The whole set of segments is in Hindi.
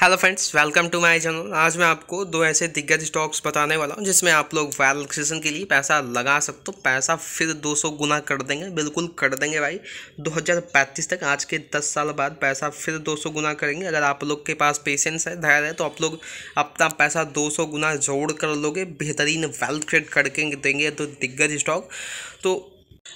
hello friends welcome to my channel आज मैं आपको दो ऐसे दिग्गज स्टॉक्स बताने वाला हूँ जिसमें आप लोग वायरल के लिए पैसा लगा सकते हो पैसा फिर 200 गुना कर देंगे बिल्कुल कर देंगे भाई 2035 तक आज के 10 साल बाद पैसा फिर 200 गुना करेंगे अगर आप लोग के पास पेशेंस है धैर्य है तो आप लोग अपना पैसा दो गुना जोड़ कर लोगे बेहतरीन वेल्थ क्रिएट करके देंगे तो दिग्गज स्टॉक तो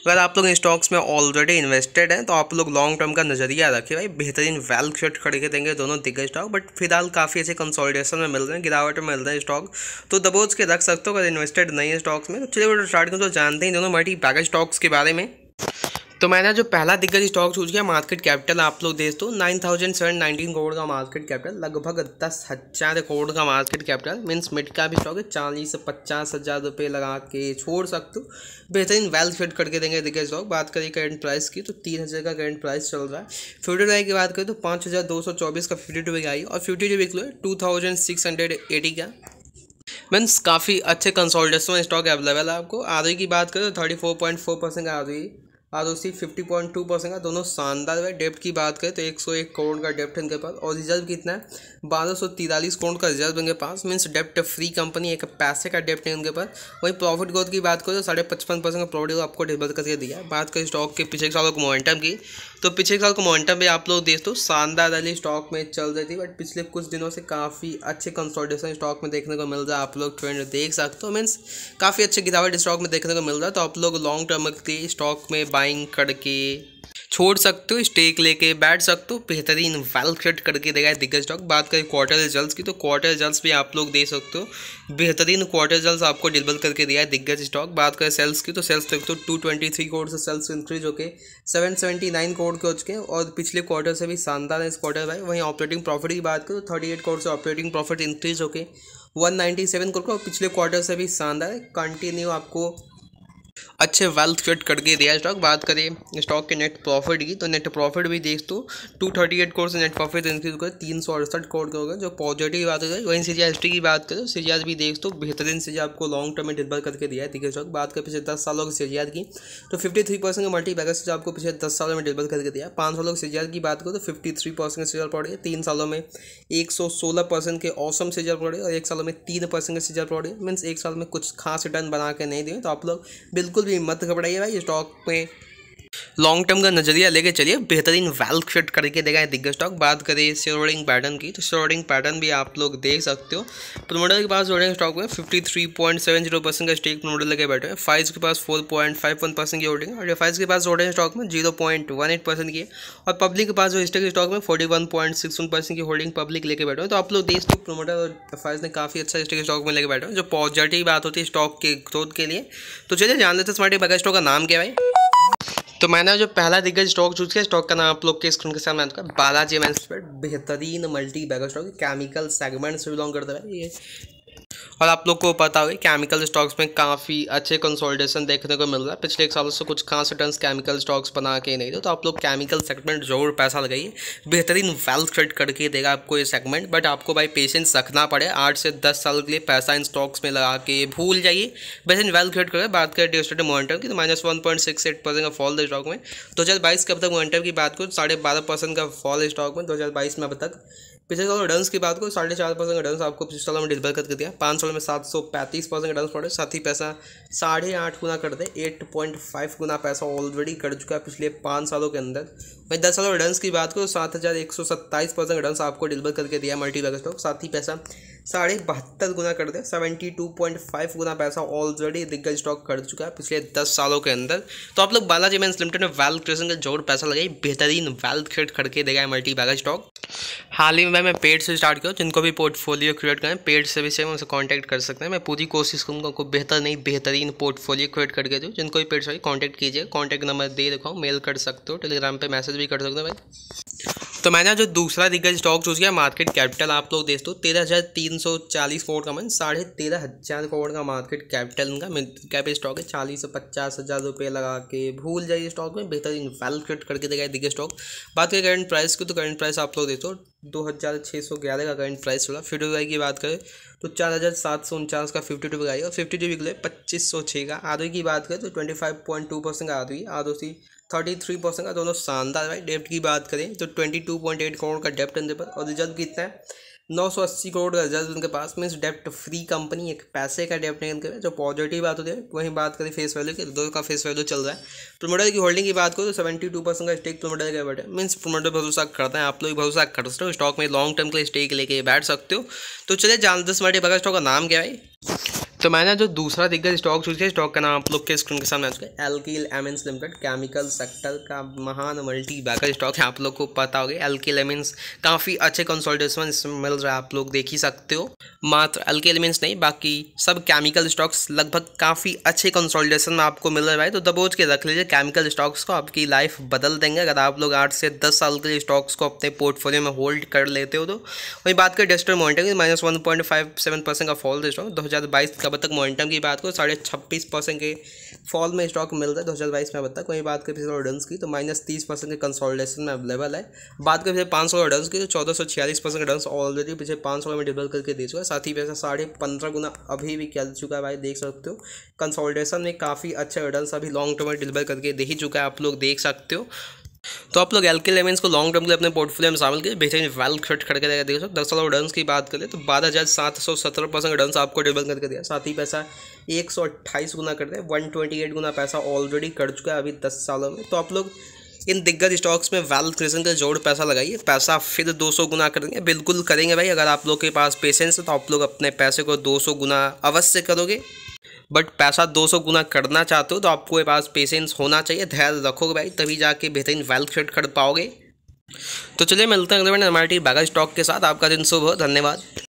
अगर आप लोग स्टॉक्स में ऑलरेडी इन्वेस्टेड हैं तो आप लोग लॉन्ग टर्म का नजरिया रखिए भाई बेहतरीन वेल्थ शर्ट खरीदे देंगे दोनों दिग्गज स्टॉक बट फिलहाल काफ़ी ऐसे कंसोलिडेशन में मिल रहे हैं गिरावट में मिल रहे हैं स्टॉक तो दबोच के रख सकते हो अगर इन्वेस्टेड नहीं है स्टॉक्स में तो चलिए स्टार्ट करें तो जानते हैं दोनों मल्टी पैकेज स्टॉक्स के बारे में तो मैंने जो पहला दिग्गज स्टॉक चूज किया मार्केट कैपिटल आप लोग देख दो nine thousand seven nineteen crore का मार्केट कैपिटल लगभग दस हजार करोड़ का मार्केट कैपिटल मीन्स मिड का भी स्टॉक है चालीस से पचास हज़ार रुपये लगा के छोड़ सकते हो बेहतरीन वेल्थ फिट करके देंगे दिग्गज स्टॉक बात करें करंट प्राइस की तो तीन हज़ार का करंट प्राइस चल रहा है फिफ्टी टू की बात करें तो पाँच हज़ार दो सौ चौबीस का फ्यूटी टू आई और फिफ्टी टू बिकलो है two thousand six hundred eighty का मीन्स काफ़ी अच्छे कंसोल्टेशन स्टॉक अवेलेबल है आपको आर की बात करें तो thirty four point four percent का आर और उसी फिफ्टी पॉइंट टू परसेंट का दोनों शानदार है डेप्ट की बात करें तो एक सौ एक करोड़ का डेप्ट है इनके पास और रिजर्व कितना है बारह सौ तिरालीस करोड़ का रिजर्व इनके पास मीन्स डेप्ट फ्री कंपनी एक पैसे का डेप्ट है इनके पास वहीं प्रॉफिट ग्रोथ की बात करें तो साढ़े पचपन परसेंट का प्रॉफिट आपको डिस्बल करके दिया बात करें स्टॉक के पिछले सालों के मोमेंटम की तो पिछले साल के मोमेंटम भी आप लोग देख दो तो शानदार रैली स्टॉक में चल रही थी बट पिछले कुछ दिनों से काफ़ी अच्छे कंसोल्टेशन स्टॉक में देखने को मिल रहा है आप लोग ट्रेंड देख सकते हो मीन्स काफ़ी अच्छी गिरावट स्टॉक में देखने को मिल रहा है तो आप लोग लॉन्ग टर्म के स्टॉक में बाइंग करके छोड़ सकते हो स्टेक लेके बैठ सकते हो बेहतरीन वेल क्रिएट करके देगा दिग्गज स्टॉक बात करें क्वार्टर रिजल्ट्स की तो क्वार्टर रिजल्ट्स भी आप लोग दे सकते हो बेहतरीन क्वार्टर रिजल्ट्स आपको डिबल करके दिया है दिग्गज स्टॉक बात करें सेल्स की तो सेल्स देखते हो टू ट्वेंटी थ्री करोड़ से सेल्स इंक्रीज होकर सेवन सेवेंटी नाइन करोड़ के हो चुके हैं और पिछले क्वार्टर से भी शानदार है इस क्वार्टर भाई वहीं ऑपरेटिंग प्रॉफिट की बात करें तो थर्टी एट करोड़ से ऑपरेटिंग प्रॉफिट इंक्रीज होकर वन नाइन्टी सेवन करोड़ पिछले क्वार्टर से भी शानदार है कंटिन्यू आपको अच्छे वेल्थ क्रिएट करके दिया स्टॉक बात करें स्टॉक के नेट प्रॉफिट की तो नेट प्रॉफिट भी देख दो टू थर्टी एट करोड़ से नेट प्रॉफिट इंक्रीज होकर तीन सौ अड़सठ करोड़ का होगा जो पॉजिटिव बात है वहीं जी की बात करें जी भी देख दो बेहतरीन जी आपको लॉन्ग टर्म में डिलीवर करके दिया है स्टॉक बात करें पिछले दस सालों की सी की तो फिफ्टी थ्री परसेंट का मल्टी बैगर आपको पिछले दस सालों में डिलीवर करके दिया पाँच सालों की सी की बात करो तो फिफ्टी थ्री परसेंट का सीरियल पड़े तीन सालों में एक सौ सोलह परसेंट के औसम सीरियल पड़े और एक सालों में तीन परसेंट के सीरियल पड़े मीन्स एक साल में कुछ खास रिटर्न बना के नहीं दिए तो आप लोग बिल्कुल भी मत घबराइए भाई स्टॉक में लॉन्ग टर्म का नजरिया लेके चलिए बेहतरीन वेल्थ क्रिएट करके देगा दिग्गज स्टॉक बात करें सियोरिंग पैटर्न की तो सियोरिंग पैटर्न भी आप लोग देख सकते हो प्रोमोटर के पास होल्डिंग स्टॉक में फिफ्टी जीरो परसेंट का स्टेक प्रोमोटर लेके बैठे हैं फाइव के पास वन परसेंट की होल्डिंग और फाइव के पास होल्डिंग स्टॉक में एट परसेंट की है और पब्लिक के पास जो स्टेक स्टॉक में वन परसेंट की होल्डिंग पब्लिक लेके बैठे हैं तो आप लोग देख सकते हो प्रोमोटर और फाइव ने काफ़ी अच्छा स्टेक स्टॉक में लेके बैठे हैं जो पॉजिटिव बात होती है स्टॉक के ग्रोथ के लिए तो चलिए जान लेते हैं स्मार्ट बगा स्टॉक का नाम क्या भाई तो मैंने जो पहला दिग्गज स्टॉक चूज किया स्टॉक का नाम आप लोग के स्क्रीन के सामने बालाजी मैं बेहतरीन multibagger stock chemical segment से बिलोंग करता है ये और आप लोग को पता होगा केमिकल स्टॉक्स में काफ़ी अच्छे कंसोलिडेशन देखने को मिल रहा है पिछले एक साल से कुछ खास रिटर्न केमिकल स्टॉक्स बना के नहीं दो तो आप लोग केमिकल सेगमेंट जरूर पैसा लगाइए बेहतरीन वेल्थ क्रिएट करके देगा आपको ये सेगमेंट बट आपको भाई पेशेंस रखना पड़े आठ से दस साल के लिए पैसा इन स्टॉक्स में लगा के भूल जाइए वैसे वेल्थ क्रिएट करके बात करें डिस्टेड मोमेंटम की तो minus one point six eight percent का फॉल स्टॉक में दो हज़ार बाईस के अब तक मोमेंटम की बात करूँ साढ़े बारह परसेंट का फॉल स्टॉक में दो हज़ार बाईस में अब तक पिछले साल रिटर्न की बात को साढ़े चार परसेंट रिटर्न आपको पिछले साल में डिलीवर करके दिया पाँच साल में सात सौ पैंतीस परसेंट रिटर्न पड़े साथ ही पैसा साढ़े आठ गुना कर दे एट पॉइंट फाइव गुना पैसा ऑलरेडी कर चुका है पिछले पाँच सालों के अंदर वहीं दस सालों रिटर्न की बात को सात हज़ार एक सौ सत्ताईस परसेंट रिटर्न आपको डिलीवर करके दिया मल्टीबैग स्टॉक साथ ही पैसा साढ़े बहत्तर गुना कर दे सेवेंटी टू पॉइंट फाइव गुना पैसा ऑलरेडी दिग्गज स्टॉक कर चुका है पिछले दस सालों के अंदर तो आप लोग बालाजी मैं लिमिटेड में वेल्थ क्रिएशन का जोर पैसा लगाई बेहतरीन वेल्थ क्रिएट करके देगा मल्टी बैगा स्टॉक हाल ही में मैं पेड से स्टार्ट किया जिनको भी पोर्टफोलियो क्रिएट करें पेड से भी सेम उनसे कॉन्टैक्ट कर सकते हैं मैं पूरी कोशिश करूँगा को बेहतर नहीं बेहतरीन पोर्टफोलियो क्रिएट करके दूँ जिनको भी पेड से कॉन्टैक्ट कीजिए कॉन्टैक्ट नंबर दे रखा हूँ मेल कर सकते हो टेलीग्राम पर मैसेज भी कर सकते हो भाई तो मैंने जो दूसरा दिग्गज स्टॉक चूज किया मार्केट कैपिटल आप लोग देख दो तो तेरह हज़ार तीन सौ चालीस करोड़ का मन साढ़े तेरह हज़ार करोड़ का मार्केट कैपिटल इनका मिड कैप स्टॉक है चालीस से पचास हज़ार रुपये लगा के भूल जाइए स्टॉक में बेहतर वैल्यू क्रिएट करके देगा दिग्गज स्टॉक बात करें करंट प्राइस की तो करंट प्राइस आप लोग देख दो तो दो हज़ार छः सौ ग्यारह का करेंट प्राइस चला फिफ्टी टू की बात करें तो चार हज़ार सात सौ उनचास का फिफ्टी टू बिगाई और फिफ्टी टू बिगले पच्चीस सौ छः का आर की बात करें तो twenty five point two percent का R R C thirty three percent का दोनों शानदार भाई डेप्ट की बात करें तो twenty two point eight crore का डेप्ट अंदर पर और रिजल्ट कितना है नौ सौ अस्सी करोड़ का रिजर्व उनके पास मीन्स डेप्ट फ्री कंपनी एक पैसे का डेप्ट नहीं उनके जो पॉजिटिव बात होती है वहीं बात करें फेस वैल्यू की दो का फेस वैल्यू चल रहा है प्रोमोटर की होल्डिंग की बात करो तो सेवेंटी टू परसेंट का स्टेक प्रोमोटर का बैठे मीन्स प्रोमोटर भरोसा करते है आप लोग भरोसा कर सकते हो स्टॉक में लॉन्ग टर्म के लिए स्टेक लेके बैठ सकते हो तो चलिए जान दस मिनट बगैर स्टॉक का नाम क्या है तो मैंने जो दूसरा दिग्गज स्टॉक चूज किया स्टॉक का नाम आप लोग के स्क्रीन के सामने आ चुका है Alkyl Amines Limited chemical sector का महान मल्टी बैकर स्टॉक है आप लोग को पता होगा एल्किल एमिन्स काफ़ी अच्छे कंसोल्टेशन इसमें मिल रहा है आप लोग देख ही सकते हो मात्र एल्किल एमिन्स नहीं बाकी सब केमिकल स्टॉक्स लगभग काफ़ी अच्छे कंसोल्टेशन में आपको मिल रहा है तो दबोच के रख लीजिए केमिकल स्टॉक्स को आपकी लाइफ बदल देंगे अगर आप लोग आठ से दस साल के स्टॉक्स को अपने पोर्टफोलियो में होल्ड कर लेते हो तो वही बात करें डेस्टर मॉनिटर minus one point five seven percent का फॉल स्टॉक दो हज़ार बाईस का अब तक मोमेंटम की बात करो साढ़े छब्बीस परसेंट के फॉल में स्टॉक मिल रहा है दो हज़ार बाईस में अब तक वहीं बात करें ऑर्डर्स की तो माइनस तीस परसेंट के कंसोलिडेशन में अवेलेबल है बात करें पाँच सौ ऑर्डर्स की तो चौदह सौ छियालीस परसेंट ऑर्डर्स ऑलरेडी पीछे पाँच सौ में डिबल करके दे चुका है साथ ही वैसे साढ़े पंद्रह गुना अभी भी चल चुका है भाई देख सकते हो कंसोलिडेशन में काफ़ी अच्छे ऑर्डर्स अभी लॉन्ग टर्म में डिलीवर करके दे ही चुका है आप लोग देख सकते हो तो आप लोग एल के इलेवेंस को लॉन्ग टर्म के लिए अपने पोर्टफोलियो में शामिल किए बेहतरीन वेल खर्च करके देगा देखो दस दरअसल रिटर्न की बात करें तो बारह हज़ार सात सौ सत्रह परसेंट रिटर्न आपको डिबल करके दिया साथ ही पैसा एक सौ अट्ठाईस गुना कर दिया वन ट्वेंटी एट गुना पैसा ऑलरेडी कर चुका है अभी दस सालों में तो आप लोग इन दिग्गज स्टॉक्स में वेल्थ क्रिएशन का जोड़ पैसा लगाइए पैसा फिर 200 गुना करेंगे बिल्कुल करेंगे भाई अगर आप लोग के पास पेशेंस है तो आप लोग अपने पैसे को 200 गुना अवश्य करोगे बट पैसा 200 गुना करना चाहते हो तो आपको पास पेशेंस होना चाहिए धैर्य रखोगे भाई तभी जाके बेहतरीन वेल्थ क्रिएट कर पाओगे तो चलिए मिलते हैं अगले बार हमारे टी स्टॉक के साथ आपका दिन शुभ हो धन्यवाद